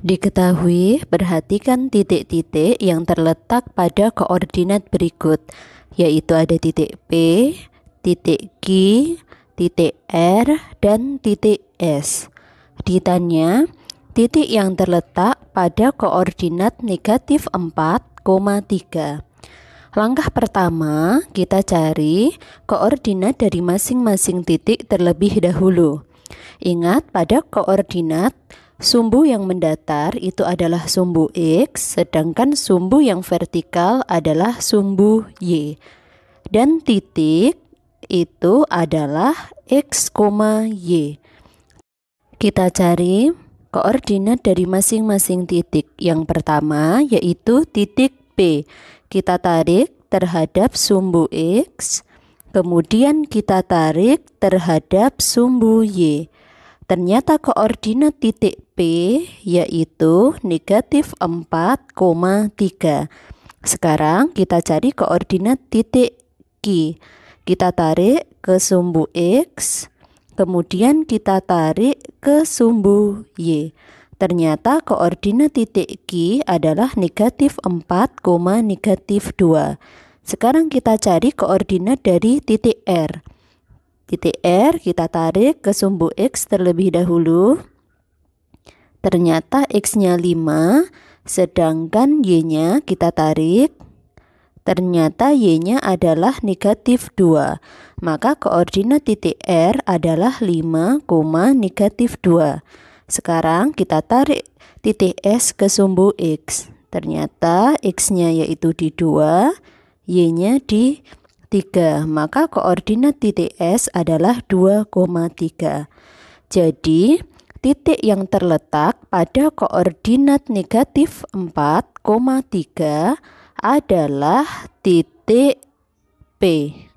Diketahui, perhatikan titik-titik yang terletak pada koordinat berikut, yaitu ada titik P, titik Q, titik R, dan titik S. Ditanya, titik yang terletak pada koordinat negatif 4,3. Langkah pertama, kita cari koordinat dari masing-masing titik terlebih dahulu. Ingat, pada koordinat Sumbu yang mendatar itu adalah sumbu X, sedangkan sumbu yang vertikal adalah sumbu Y. Dan titik itu adalah X, Y. Kita cari koordinat dari masing-masing titik. Yang pertama yaitu titik P. Kita tarik terhadap sumbu X, kemudian kita tarik terhadap sumbu Y. Ternyata koordinat titik P yaitu negatif 4,3. Sekarang kita cari koordinat titik Q. Kita tarik ke sumbu X, kemudian kita tarik ke sumbu Y. Ternyata koordinat titik Q adalah negatif 4, negatif 2. Sekarang kita cari koordinat dari titik R. Titik R kita tarik ke sumbu X terlebih dahulu. Ternyata X-nya 5, sedangkan Y-nya kita tarik. Ternyata Y-nya adalah negatif 2. Maka koordinat titik R adalah 5, negatif 2. Sekarang kita tarik titik S ke sumbu X. Ternyata X-nya yaitu di 2, Y-nya di 3. Maka koordinat titik S adalah 2,3. Jadi, titik yang terletak pada koordinat negatif 4,3 adalah titik P.